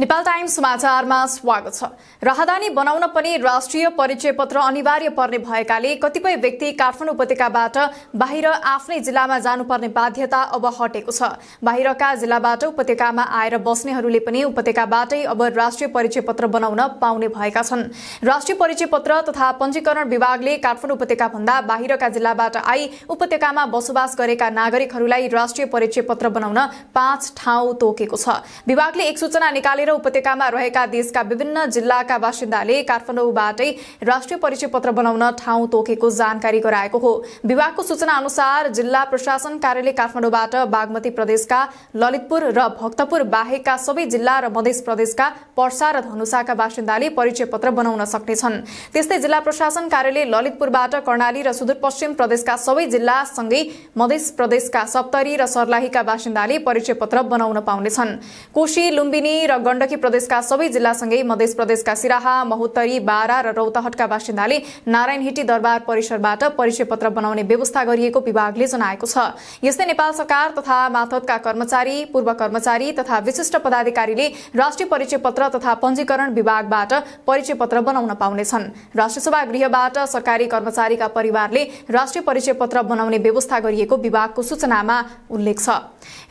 Nepal times समाचारमा स्वागत छ राहदानी बनाउन पनि राष्ट्रिय परिचय पत्र अनिवार्य पर्ने भएकाले कतिपय व्यक्ति काठमाडौँ उपत्यकाबाट बाहिर आफ्नै जिल्लामा जानुपर्ने बाध्यता अब हटेको छ बाहिरका जिल्लाबाट उपत्यकामा आएर बस्नेहरूले पनि उपत्यकाबाटै अब राष्ट्रिय परिचय पत्र बनाउन पाउने भएका छन् राष्ट्रिय परिचय पत्र तथा पञ्जीकरण विभागले काठमाडौँ भन्दा बाहिरका जिल्लाबाट आई उपत्यकामा बसोबास गरेका नागरिकहरूलाई राष्ट्रिय परिचय पत्र बनाउन पाँच ठाउँ तोकेको छ विभागले एक सूचना निकालेर र उपत्यकामा रहेका देशका विभिन्न जिल्लाका बासिन्दाले काठमाडौँबाटै राष्ट्रिय परिचय पत्र बनाउन ठाउँ तोकेको जानकारी गराएको हो विभागको सूचना अनुसार जिल्ला प्रशासन कार्यालय काठमाडौँबाट बागमती प्रदेशका ललितपुर र भक्तपुर बाहेकका सबै जिल्ला र मधेस प्रदेशका पर्सा र धनुषाका बासिन्दाले परिचय पत्र बनाउन सक्नेछन् त्यस्तै जिल्ला प्रशासन कार्यालय ललितपुरबाट कर्णाली र सुदूरपश्चिम प्रदेशका सबै जिल्ला सँगै मधेस प्रदेशका सप्तरी र सर्लाहीका बासिन्दाले परिचय पत्र बनाउन पाउनेछन् कोशी लुम्बिनी र गण्डकी प्रदेशका सबै जिल्लासँगै मध्य प्रदेशका सिराहा महोत्तरी बारा र रौतहटका बासिन्दाले नारायण हिटी दरबार परिसरबाट परिचय पत्र बनाउने व्यवस्था गरिएको विभागले जनाएको छ यस्तै नेपाल सरकार तथा माथतका कर्मचारी पूर्व कर्मचारी तथा विशिष्ट पदाधिकारीले राष्ट्रिय परिचय पत्र तथा पञ्जीकरण विभागबाट परिचय पत्र बनाउन पाउनेछन् राष्ट्रसभा गृहबाट सरकारी कर्मचारीका परिवारले राष्ट्रिय परिचय पत्र बनाउने व्यवस्था गरिएको विभागको सूचनामा उल्लेख छ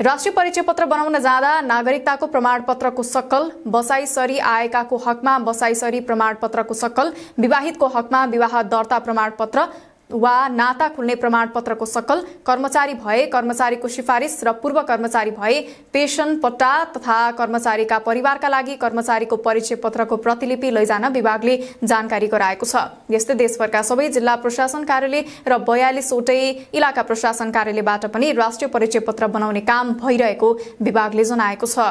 राष्ट्रिय परिचय पत्र बनाउन जाँदा नागरिकताको प्रमाणपत्रको सकल बसाइसरी आएकाको हकमा बसाइसरी प्रमाणपत्रको सकल विवाहितको हकमा विवाह दर्ता प्रमाणपत्र वा नाता खुल्ने प्रमाणपत्रको सकल कर्मचारी भए कर्मचारीको सिफारिस र पूर्व कर्मचारी भए पेसन पट्टा तथा कर्मचारीका परिवारका लागि कर्मचारीको परिचय पत्रको प्रतिलिपि लैजान विभागले जानकारी गराएको छ यस्तै देशभरका सबै जिल्ला प्रशासन कार्यालय र बयालिसवटै इलाका प्रशासन कार्यालयबाट पनि राष्ट्रिय परिचय पत्र बनाउने काम भइरहेको विभागले जनाएको छ